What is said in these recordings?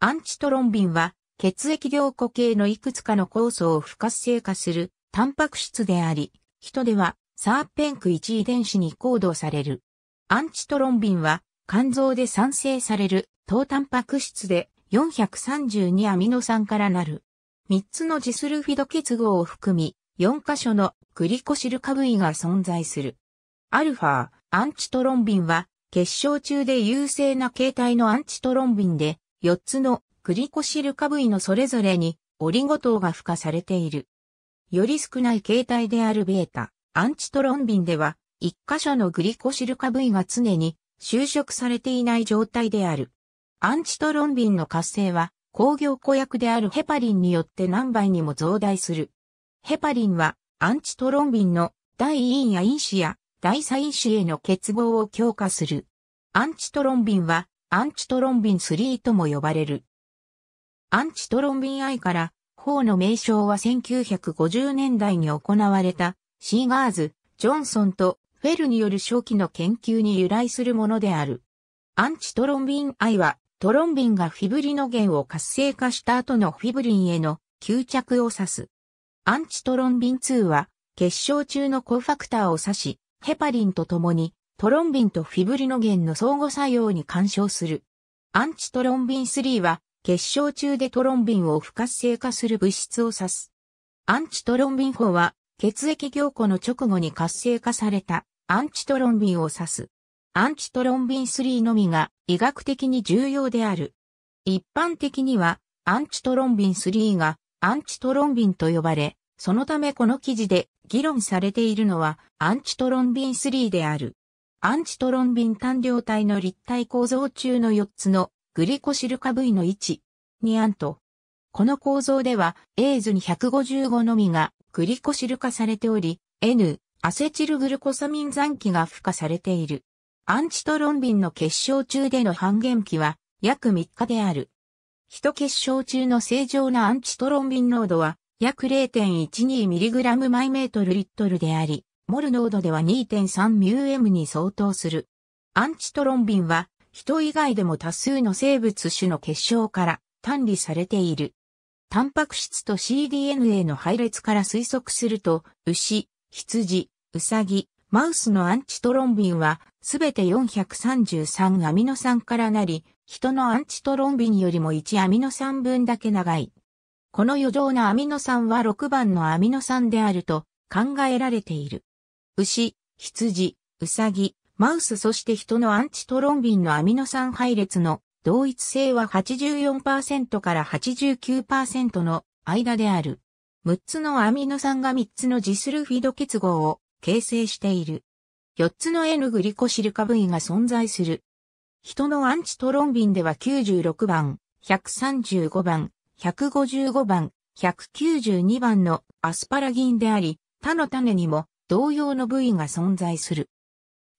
アンチトロンビンは、血液凝固系のいくつかの酵素を不活性化するタンパク質であり、人ではサーペンク1遺伝子に行動される。アンチトロンビンは肝臓で産生される糖タンパク質で432アミノ酸からなる。3つのジスルフィド結合を含み、4箇所のグリコシルカ部位が存在する。アルファ、アンチトロンビンは、結晶中で優勢な形態のアンチトロンビンで、4つのクリコシルカ部位のそれぞれにオリゴ糖が付加されている。より少ない形態であるベータ、アンチトロンビンでは、一箇所のグリコシルカ部位が常に収縮されていない状態である。アンチトロンビンの活性は、工業固薬であるヘパリンによって何倍にも増大する。ヘパリンは、アンチトロンビンの第陰や因子や第三因子への結合を強化する。アンチトロンビンは、アンチトロンビン3とも呼ばれる。アンチトロンビン I から、法の名称は1950年代に行われた、シーガーズ、ジョンソンとフェルによる初期の研究に由来するものである。アンチトロンビン I は、トロンビンがフィブリノゲンを活性化した後のフィブリンへの吸着を指す。アンチトロンビン2は、結晶中のコファクターを指し、ヘパリンと共にトロンビンとフィブリノゲンの相互作用に干渉する。アンチトロンビン3は、結晶中でトロンビンを不活性化する物質を指す。アンチトロンビン4は、血液凝固の直後に活性化されたアンチトロンビンを指す。アンチトロンビン3のみが医学的に重要である。一般的には、アンチトロンビン3がアンチトロンビンと呼ばれ、そのためこの記事で議論されているのはアンチトロンビン3である。アンチトロンビン単量体の立体構造中の4つのグリコシル化部位の置。2アント。この構造では、エ図ズに155のみがグリコシル化されており、N、アセチルグルコサミン残機が付加されている。アンチトロンビンの結晶中での半減期は約3日である。一結晶中の正常なアンチトロンビン濃度は約 0.12mg イメートルリットルであり、モル濃度では 2.3μm に相当する。アンチトロンビンは、人以外でも多数の生物種の結晶から単理されている。タンパク質と cDNA の配列から推測すると、牛、羊、ウサギ、マウスのアンチトロンビンは、すべて433アミノ酸からなり、人のアンチトロンビンよりも1アミノ酸分だけ長い。この余剰なアミノ酸は6番のアミノ酸であると考えられている。牛、羊、ウサギ、マウスそして人のアンチトロンビンのアミノ酸配列の同一性は84%から89%の間である。6つのアミノ酸が3つのジスルフィド結合を形成している。4つの N グリコシルカ部位が存在する。人のアンチトロンビンでは96番、135番、155番、192番のアスパラギンであり、他の種にも同様の部位が存在する。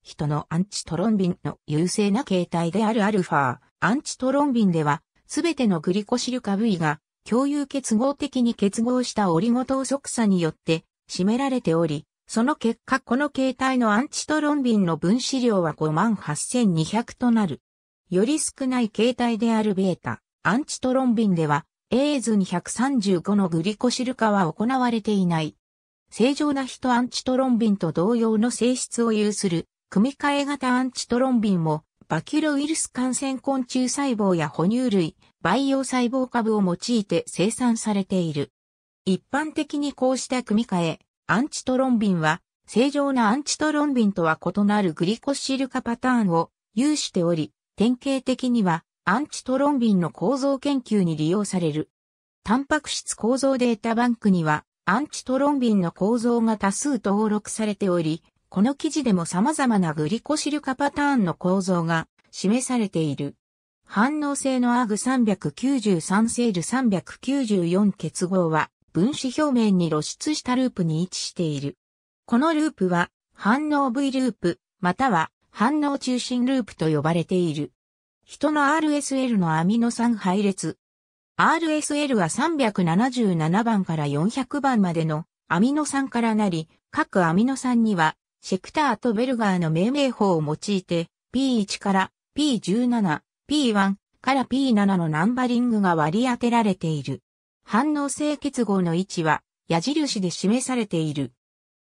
人のアンチトロンビンの優勢な形態であるアルファ、アンチトロンビンでは、すべてのグリコシルカ部位が共有結合的に結合したオリゴ糖側鎖によって占められており、その結果この形態のアンチトロンビンの分子量は58,200となる。より少ない形態であるベータ、アンチトロンビンでは、エーズ1 3 5のグリコシルカは行われていない。正常なヒトアンチトロンビンと同様の性質を有する、組み換え型アンチトロンビンも、バキュロウイルス感染昆虫細胞や哺乳類、培養細胞株を用いて生産されている。一般的にこうした組み換え、アンチトロンビンは、正常なアンチトロンビンとは異なるグリコシル化パターンを有しており、典型的にはアンチトロンビンの構造研究に利用される。タンパク質構造データバンクにはアンチトロンビンの構造が多数登録されており、この記事でも様々なグリコシル化パターンの構造が示されている。反応性のアグ393セール394結合は分子表面に露出したループに位置している。このループは反応 V ループまたは反応中心ループと呼ばれている。人の RSL のアミノ酸配列 RSL は377番から400番までのアミノ酸からなり、各アミノ酸には、シェクターとベルガーの命名法を用いて、P1 から P17、P1 から P7 のナンバリングが割り当てられている。反応性結合の位置は矢印で示されている。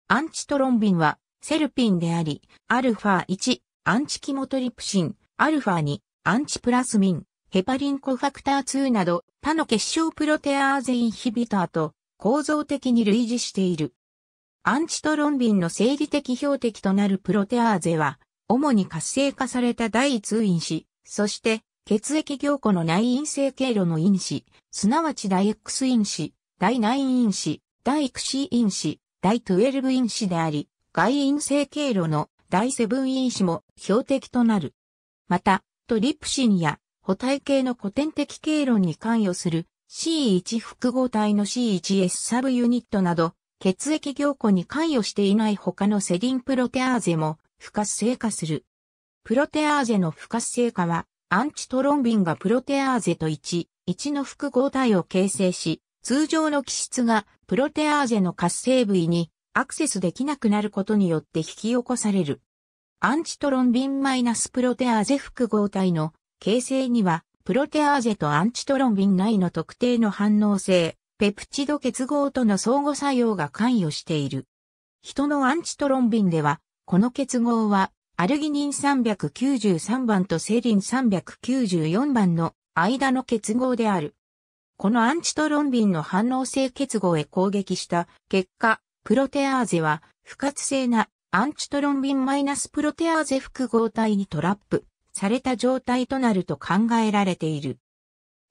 アンチトロンビンはセルピンであり、アルファ1、アンチキモトリプシン、アルファ2、アンチプラスミン、ヘパリンコファクター2など他の結晶プロテアーゼインヒビターと構造的に類似している。アンチトロンビンの生理的標的となるプロテアーゼは、主に活性化された第一因子、そして血液凝固の内因性経路の因子、すなわち第 X 因子、第9因子、第 XC 因子、第12因子であり、外因性経路の第7因子も標的となる。また、トリプシンや補体系の古典的経路に関与する C1 複合体の C1S サブユニットなど、血液凝固に関与していない他のセリンプロテアーゼも不活性化する。プロテアーゼの不活性化は、アンチトロンビンがプロテアーゼと1、1の複合体を形成し、通常の基質がプロテアーゼの活性部位にアクセスできなくなることによって引き起こされる。アンチトロンビンマイナスプロテアーゼ複合体の形成には、プロテアーゼとアンチトロンビン内の特定の反応性、ペプチド結合との相互作用が関与している。人のアンチトロンビンでは、この結合は、アルギニン393番とセリン394番の間の結合である。このアンチトロンビンの反応性結合へ攻撃した結果、プロテアーゼは不活性なアンチトロンビンマイナスプロテアーゼ複合体にトラップされた状態となると考えられている。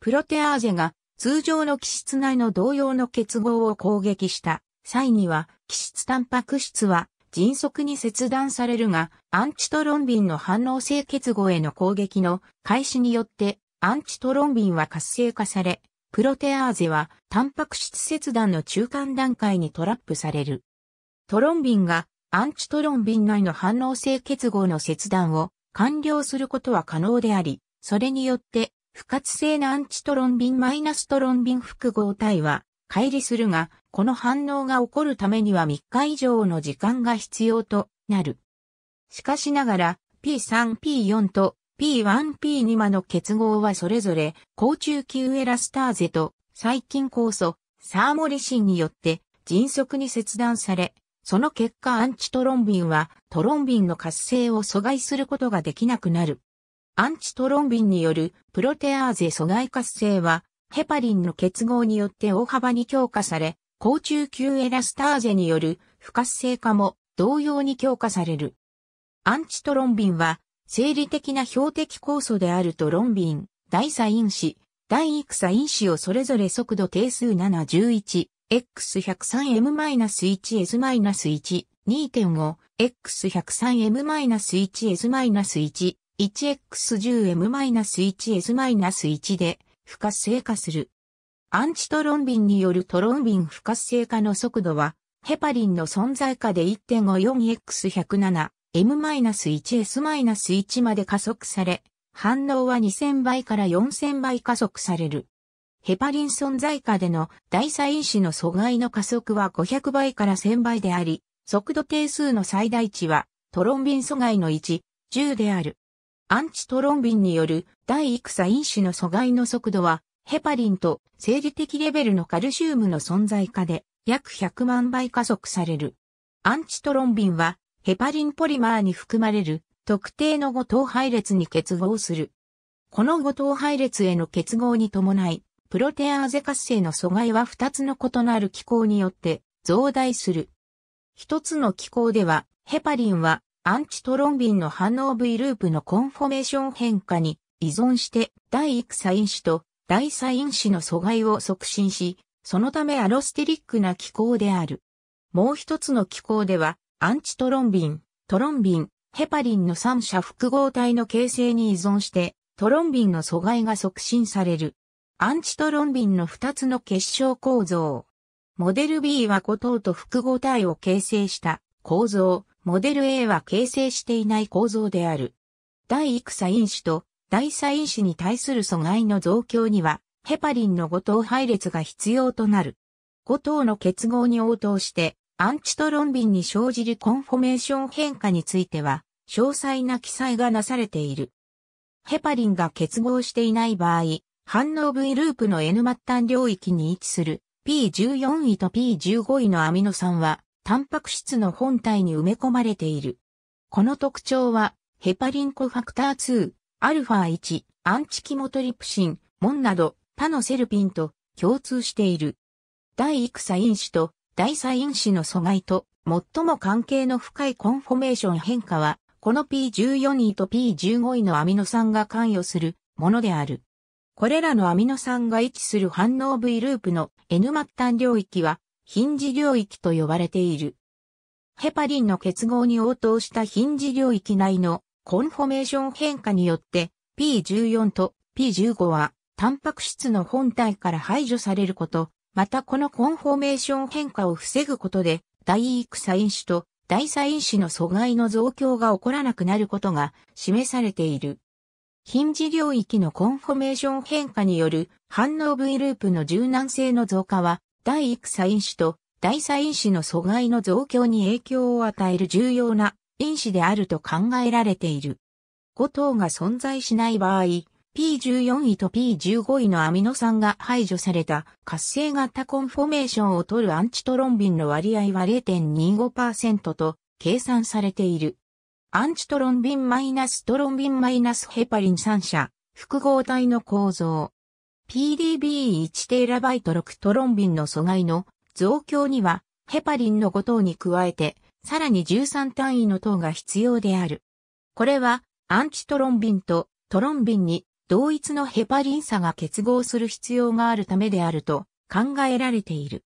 プロテアーゼが通常の基質内の同様の結合を攻撃した際には、基質タンパク質は迅速に切断されるが、アンチトロンビンの反応性結合への攻撃の開始によって、アンチトロンビンは活性化され、プロテアーゼは、タンパク質切断の中間段階にトラップされる。トロンビンが、アンチトロンビン内の反応性結合の切断を完了することは可能であり、それによって、不活性なアンチトロンビンマイナストロンビン複合体は、乖離するが、この反応が起こるためには3日以上の時間が必要となる。しかしながら、P3P4 と P1P2 間の結合はそれぞれ、高中級エラスターゼと細菌酵素、サーモリシンによって迅速に切断され、その結果アンチトロンビンはトロンビンの活性を阻害することができなくなる。アンチトロンビンによるプロテアーゼ阻害活性はヘパリンの結合によって大幅に強化され、高中級エラスターゼによる不活性化も同様に強化される。アンチトロンビンは生理的な標的酵素であるトロンビン、大左因子、第幾左因子をそれぞれ速度定数711、x103m-1s-1、2.5、x103m-1s-1、1x10m-1s-1 で不活性化する。アンチトロンビンによるトロンビン不活性化の速度は、ヘパリンの存在下で 1.54x107、m-1s-1 まで加速され、反応は2000倍から4000倍加速される。ヘパリン存在下での代謝因子の阻害の加速は500倍から1000倍であり、速度定数の最大値はトロンビン阻害の1、10である。アンチトロンビンによる大幾差因子の阻害の速度は、ヘパリンと生理的レベルのカルシウムの存在下で約100万倍加速される。アンチトロンビンは、ヘパリンポリマーに含まれる特定の五等配列に結合する。この五等配列への結合に伴い、プロテアーゼ活性の阻害は2つの異なる機構によって増大する。一つの機構では、ヘパリンはアンチトロンビンの反応部位ループのコンフォメーション変化に依存して第1鎖因子と第イ因子の阻害を促進し、そのためアロステリックな機構である。もう一つの機構では、アンチトロンビン、トロンビン、ヘパリンの三者複合体の形成に依存して、トロンビンの阻害が促進される。アンチトロンビンの2つの結晶構造。モデル B は固糖と複合体を形成した構造、モデル A は形成していない構造である。第幾鎖因子と第鎖因子に対する阻害の増強には、ヘパリンの五糖配列が必要となる。五糖の結合に応答して、アンチトロンビンに生じるコンフォメーション変化については、詳細な記載がなされている。ヘパリンが結合していない場合、反応部位ループの N 末端領域に位置する P14 位と P15 位のアミノ酸は、タンパク質の本体に埋め込まれている。この特徴は、ヘパリンコファクター2、アルファ1、アンチキモトリプシン、モンなど、他のセルピンと共通している。第1鎖因子と第3因子の阻害と最も関係の深いコンフォメーション変化は、この P14 位と P15 位のアミノ酸が関与するものである。これらのアミノ酸が位置する反応部位ループの N 末端領域はヒンジ領域と呼ばれている。ヘパリンの結合に応答したヒンジ領域内のコンフォメーション変化によって P14 と P15 はタンパク質の本体から排除されること、またこのコンフォメーション変化を防ぐことで、大育ー因子と大サ因子の阻害の増強が起こらなくなることが示されている。h i 領域のコンフォメーション変化による反応部位ループの柔軟性の増加は、第1鎖因子と第3因子の阻害の増強に影響を与える重要な因子であると考えられている。5等が存在しない場合、P14 位と P15 位のアミノ酸が排除された活性型コンフォメーションを取るアンチトロンビンの割合は0.25%と計算されている。アンチトロンビンマイナストロンビンマイナスヘパリン三者複合体の構造。p d b 1イト6トロンビンの阻害の増強には、ヘパリンの5等に加えて、さらに13単位の等が必要である。これは、アンチトロンビンとトロンビンに同一のヘパリン差が結合する必要があるためであると考えられている。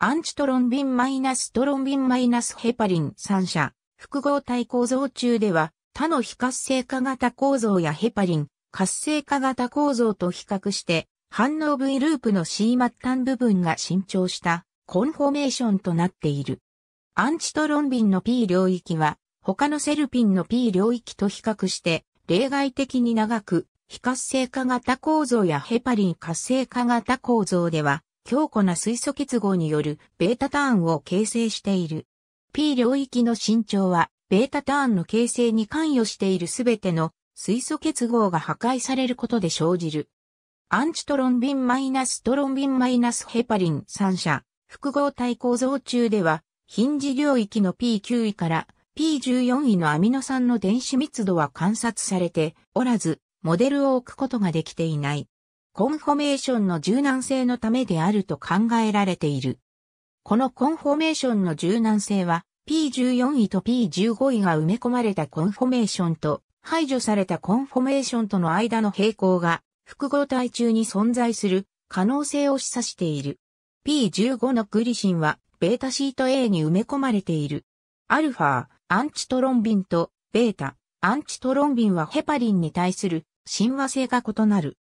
アンチトロンビンマイナストロンビンマイナスヘパリン3者複合体構造中では、他の非活性化型構造やヘパリン、活性化型構造と比較して、反応部位ループの C 末端部分が伸長したコンフォメーションとなっている。アンチトロンビンの P 領域は、他のセルピンの P 領域と比較して、例外的に長く、非活性化型構造やヘパリン活性化型構造では、強固な水素結合によるベータターンを形成している。P 領域の伸長は、ベータターンの形成に関与しているすべての水素結合が破壊されることで生じる。アンチトロンビンマイナストロンビンマイナスヘパリン3社、複合体構造中では、ヒンジ領域の P9 位から P14 位のアミノ酸の電子密度は観察されておらず、モデルを置くことができていない。コンフォメーションの柔軟性のためであると考えられている。このコンフォメーションの柔軟性は P14 位と P15 位が埋め込まれたコンフォメーションと排除されたコンフォメーションとの間の平行が複合体中に存在する可能性を示唆している。P15 のグリシンはベータシート A に埋め込まれている。アルファ、アンチトロンビンとベータ、アンチトロンビンはヘパリンに対する親和性が異なる。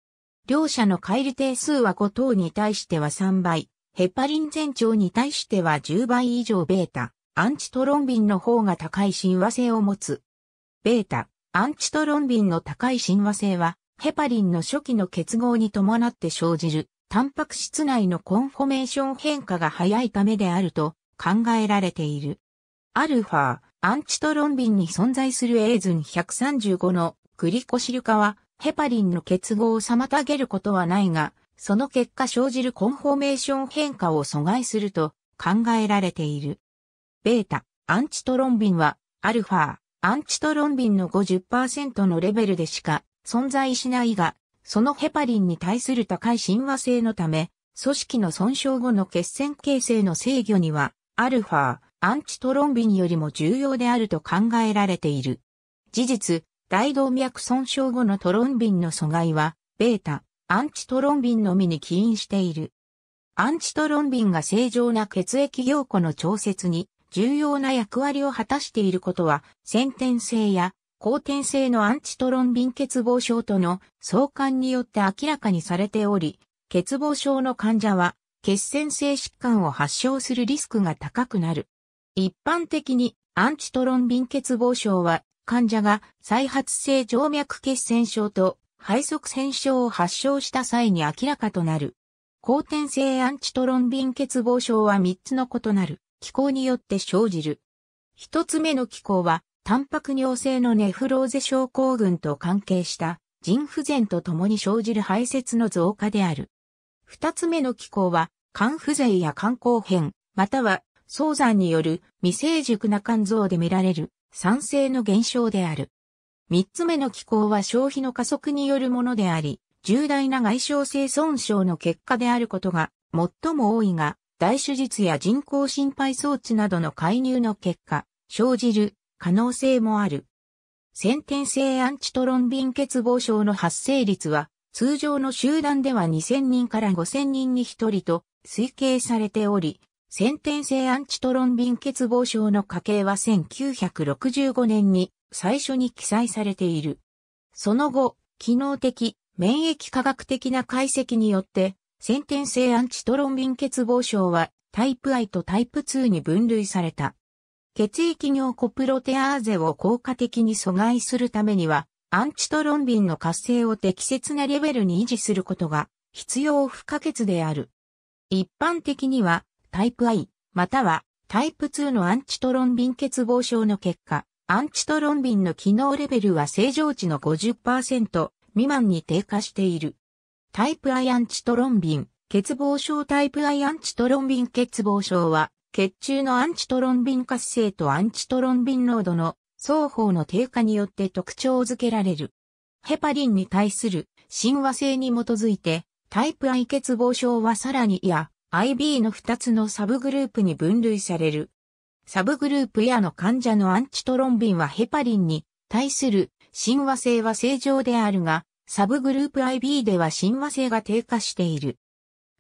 両者の乖離定数は5等に対しては3倍、ヘパリン全長に対しては10倍以上ベータ、アンチトロンビンの方が高い親和性を持つ。ベータ、アンチトロンビンの高い親和性は、ヘパリンの初期の結合に伴って生じる、タンパク質内のコンフォメーション変化が早いためであると考えられている。アルファ、アンチトロンビンに存在するエーズン135のグリコシル化は、ヘパリンの結合を妨げることはないが、その結果生じるコンフォーメーション変化を阻害すると考えられている。ベータ、アンチトロンビンは、アルファ、アンチトロンビンの50%のレベルでしか存在しないが、そのヘパリンに対する高い親和性のため、組織の損傷後の血栓形成の制御には、アルファ、アンチトロンビンよりも重要であると考えられている。事実、大動脈損傷後のトロンビンの阻害は、ベータ、アンチトロンビンのみに起因している。アンチトロンビンが正常な血液凝固の調節に重要な役割を果たしていることは、先天性や後天性のアンチトロンビン欠乏症との相関によって明らかにされており、欠乏症の患者は血栓性疾患を発症するリスクが高くなる。一般的にアンチトロンビン欠乏症は患者が再発性静脈血栓症と肺塞栓症を発症した際に明らかとなる。後天性アンチトロンビン欠乏症は3つの異なる気候によって生じる。1つ目の気候は、タンパク尿性のネフローゼ症候群と関係した腎不全とともに生じる排泄の増加である。2つ目の気候は、肝不全や肝硬変、または早産による未成熟な肝臓で見られる酸性の減少である。三つ目の機構は消費の加速によるものであり、重大な外傷性損傷の結果であることが最も多いが、大手術や人工心肺装置などの介入の結果、生じる可能性もある。先天性アンチトロンビン欠乏症の発生率は、通常の集団では2000人から5000人に1人と推計されており、先天性アンチトロンビン欠乏症の家系は1965年に最初に記載されている。その後、機能的、免疫科学的な解析によって、先天性アンチトロンビン欠乏症はタイプ I とタイプ2に分類された。血液凝固プロテアーゼを効果的に阻害するためには、アンチトロンビンの活性を適切なレベルに維持することが必要不可欠である。一般的にはタイプ I またはタイプ2のアンチトロンビン欠乏症の結果、アンチトロンビンの機能レベルは正常値の50%未満に低下している。タイプ I アンチトロンビン、欠乏症タイプ I アンチトロンビン欠乏症は、血中のアンチトロンビン活性とアンチトロンビン濃度の双方の低下によって特徴づけられる。ヘパリンに対する親和性に基づいて、タイプ I 欠乏症はさらにや IB の2つのサブグループに分類される。サブグループ A の患者のアンチトロンビンはヘパリンに対する親和性は正常であるが、サブグループ IB では親和性が低下している。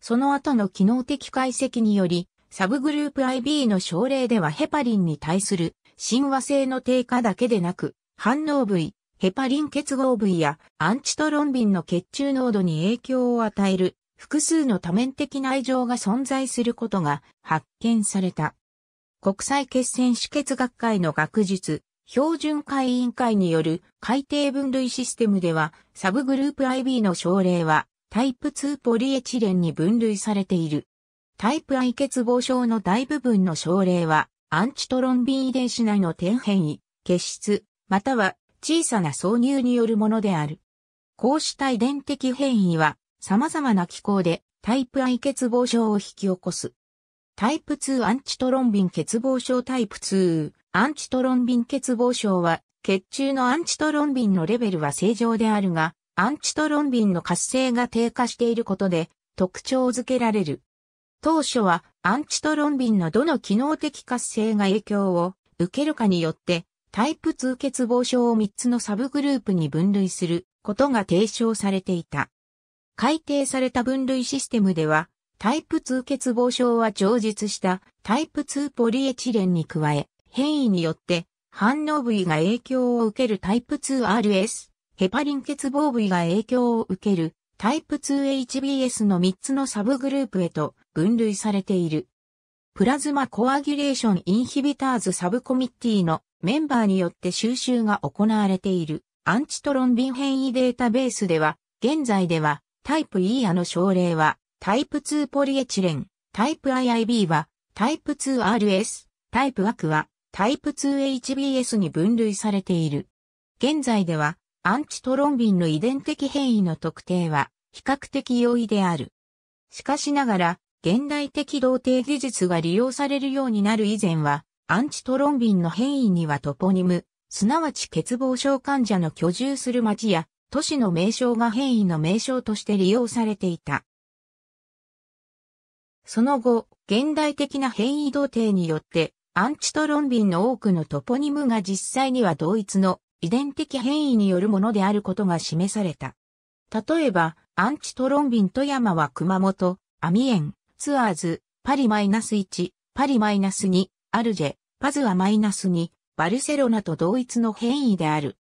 その後の機能的解析により、サブグループ IB の症例ではヘパリンに対する親和性の低下だけでなく、反応部位、ヘパリン結合部位やアンチトロンビンの血中濃度に影響を与える複数の多面的内情が存在することが発見された。国際血栓止血学会の学術、標準会委員会による改定分類システムでは、サブグループ IB の症例は、タイプ2ポリエチレンに分類されている。タイプ I 欠乏症の大部分の症例は、アンチトロンビン遺伝子内の点変異、血質、または小さな挿入によるものである。こうした遺伝的変異は、様々な機構でタイプ I 欠乏症を引き起こす。タイプ2アンチトロンビン欠乏症タイプ2アンチトロンビン欠乏症は血中のアンチトロンビンのレベルは正常であるがアンチトロンビンの活性が低下していることで特徴づけられる。当初はアンチトロンビンのどの機能的活性が影響を受けるかによってタイプ2欠乏症を3つのサブグループに分類することが提唱されていた。改定された分類システムではタイプ2欠乏症は常実したタイプ2ポリエチレンに加え、変異によって反応部位が影響を受けるタイプ 2RS、ヘパリン欠乏部位が影響を受けるタイプ 2HBS の3つのサブグループへと分類されている。プラズマコアギュレーションインヒビターズサブコミッティのメンバーによって収集が行われているアンチトロンビン変異データベースでは、現在ではタイプ E アの症例はタイプ2ポリエチレン、タイプ IIB は、タイプ 2RS、タイプ枠は、タイプ 2HBS に分類されている。現在では、アンチトロンビンの遺伝的変異の特定は、比較的容易である。しかしながら、現代的同定技術が利用されるようになる以前は、アンチトロンビンの変異にはトポニム、すなわち欠乏症患者の居住する町や都市の名称が変異の名称として利用されていた。その後、現代的な変異童貞によって、アンチトロンビンの多くのトポニムが実際には同一の遺伝的変異によるものであることが示された。例えば、アンチトロンビン富山は熊本、アミエン、ツアーズ、パリマイナス1、パリマイナス2、アルジェ、パズアマイナス2、バルセロナと同一の変異である。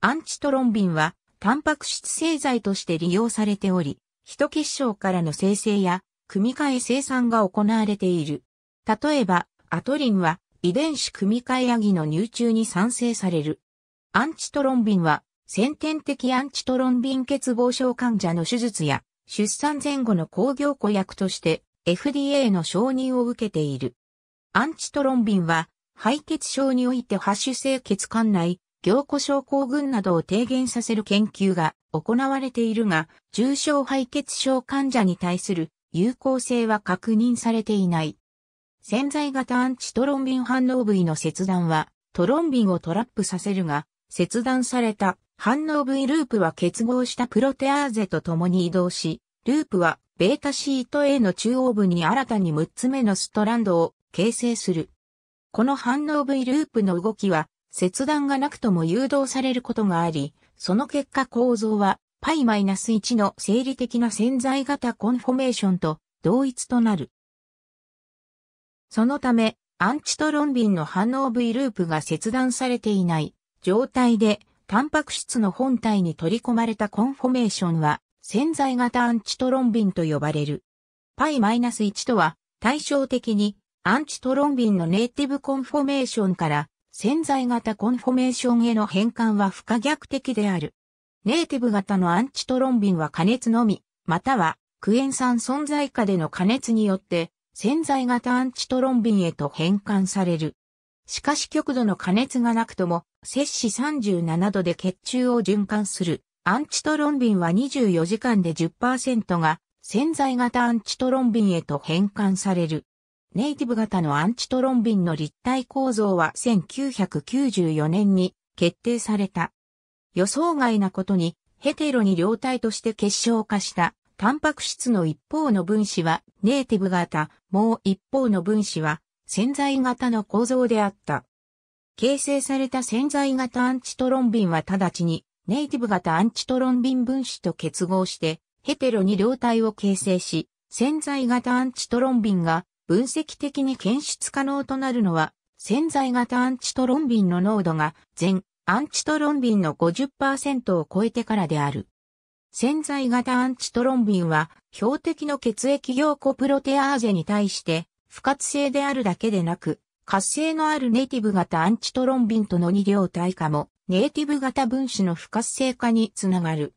アンチトロンビンは、タンパク質製剤として利用されており、ヒト結晶からの生成や組み換え生産が行われている。例えば、アトリンは遺伝子組み換えヤギの入中に産生される。アンチトロンビンは先天的アンチトロンビン欠乏症患者の手術や出産前後の工業庫薬として FDA の承認を受けている。アンチトロンビンは敗血症において発種性血管内、凝固症候群などを低減させる研究が行われているが、重症敗血症患者に対する有効性は確認されていない。潜在型アンチトロンビン反応部位の切断は、トロンビンをトラップさせるが、切断された反応部位ループは結合したプロテアーゼと共に移動し、ループはベータシート A の中央部に新たに6つ目のストランドを形成する。この反応部位ループの動きは、切断がなくとも誘導されることがあり、その結果構造は π-1 の生理的な潜在型コンフォメーションと同一となる。そのため、アンチトロンビンの反応部位ループが切断されていない状態で、タンパク質の本体に取り込まれたコンフォメーションは、潜在型アンチトロンビンと呼ばれる。π-1 とは、対照的に、アンチトロンビンのネイティブコンフォメーションから、潜在型コンフォメーションへの変換は不可逆的である。ネイティブ型のアンチトロンビンは加熱のみ、またはクエン酸存在下での加熱によって潜在型アンチトロンビンへと変換される。しかし極度の加熱がなくとも、摂氏37度で血中を循環する。アンチトロンビンは24時間で10%が潜在型アンチトロンビンへと変換される。ネイティブ型のアンチトロンビンの立体構造は1994年に決定された。予想外なことに、ヘテロに両体として結晶化した、タンパク質の一方の分子はネイティブ型、もう一方の分子は潜在型の構造であった。形成された潜在型アンチトロンビンは直ちにネイティブ型アンチトロンビン分子と結合して、ヘテロに両体を形成し、潜在型アンチトロンビンが分析的に検出可能となるのは、潜在型アンチトロンビンの濃度が全アンチトロンビンの50%を超えてからである。潜在型アンチトロンビンは標的の血液凝固プロテアーゼに対して不活性であるだけでなく活性のあるネイティブ型アンチトロンビンとの2両体化もネイティブ型分子の不活性化につながる。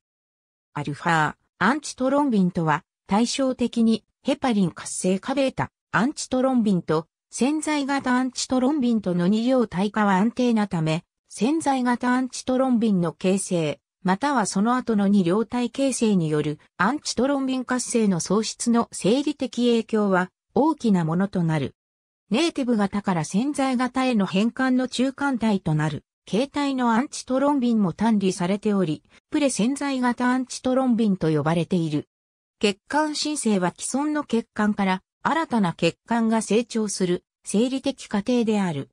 アルファアンチトロンビンとは対照的にヘパリン活性化ベータアンチトロンビンと潜在型アンチトロンビンとの2両体化は安定なため潜在型アンチトロンビンの形成、またはその後の二両体形成によるアンチトロンビン活性の喪失の生理的影響は大きなものとなる。ネイティブ型から潜在型への変換の中間体となる、形態のアンチトロンビンも単理されており、プレ潜在型アンチトロンビンと呼ばれている。血管新生は既存の血管から新たな血管が成長する生理的過程である。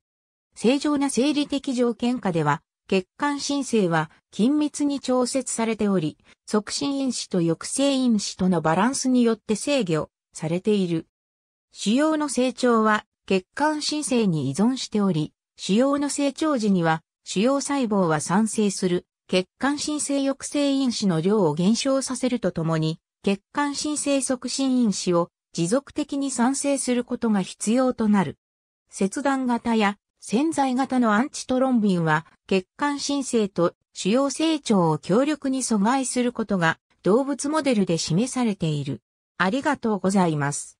正常な生理的条件下では、血管申請は緊密に調節されており、促進因子と抑制因子とのバランスによって制御されている。腫瘍の成長は血管申請に依存しており、腫瘍の成長時には腫瘍細胞は産生する血管申請抑制因子の量を減少させるとともに、血管申請促進因子を持続的に産生することが必要となる。切断型や潜在型のアンチトロンビンは血管新生と主要成長を強力に阻害することが動物モデルで示されている。ありがとうございます。